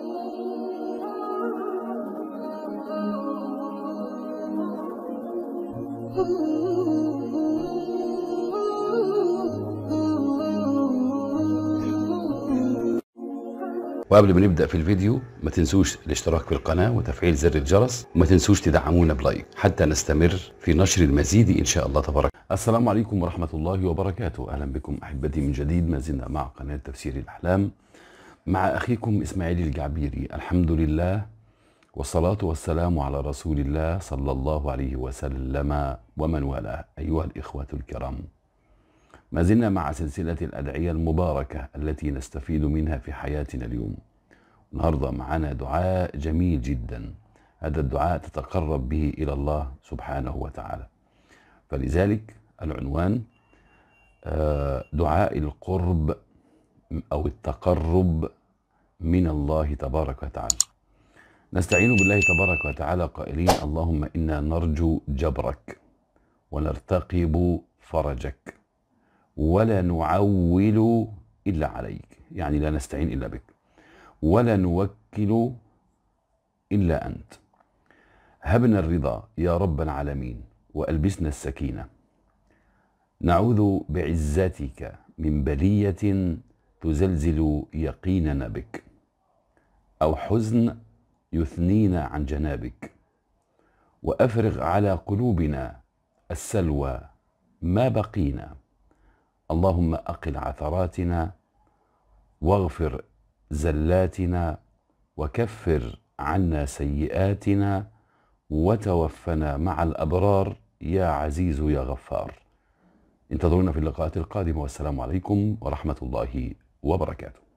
وقبل ما نبدا في الفيديو ما تنسوش الاشتراك في القناه وتفعيل زر الجرس وما تنسوش تدعمونا بلايك حتى نستمر في نشر المزيد ان شاء الله تبارك السلام عليكم ورحمه الله وبركاته اهلا بكم احبتي من جديد ما زلنا مع قناه تفسير الاحلام مع أخيكم إسماعيل الجعبيري الحمد لله والصلاة والسلام على رسول الله صلى الله عليه وسلم ومن والاه أيها الإخوة الكرام ما زلنا مع سلسلة الأدعية المباركة التي نستفيد منها في حياتنا اليوم النهاردة معنا دعاء جميل جدا هذا الدعاء تتقرب به إلى الله سبحانه وتعالى فلذلك العنوان آه، دعاء القرب أو التقرب من الله تبارك وتعالى نستعين بالله تبارك وتعالى قائلين اللهم إنا نرجو جبرك ونرتقب فرجك ولا نعول إلا عليك يعني لا نستعين إلا بك ولا نوكل إلا أنت هبنا الرضا يا رب العالمين وألبسنا السكينة نعوذ بعزتك من بلية تزلزل يقيننا بك أو حزن يثنينا عن جنابك وأفرغ على قلوبنا السلوى ما بقينا اللهم أقل عثراتنا واغفر زلاتنا وكفر عنا سيئاتنا وتوفنا مع الأبرار يا عزيز يا غفار انتظرونا في اللقاءات القادمة والسلام عليكم ورحمة الله وبركاته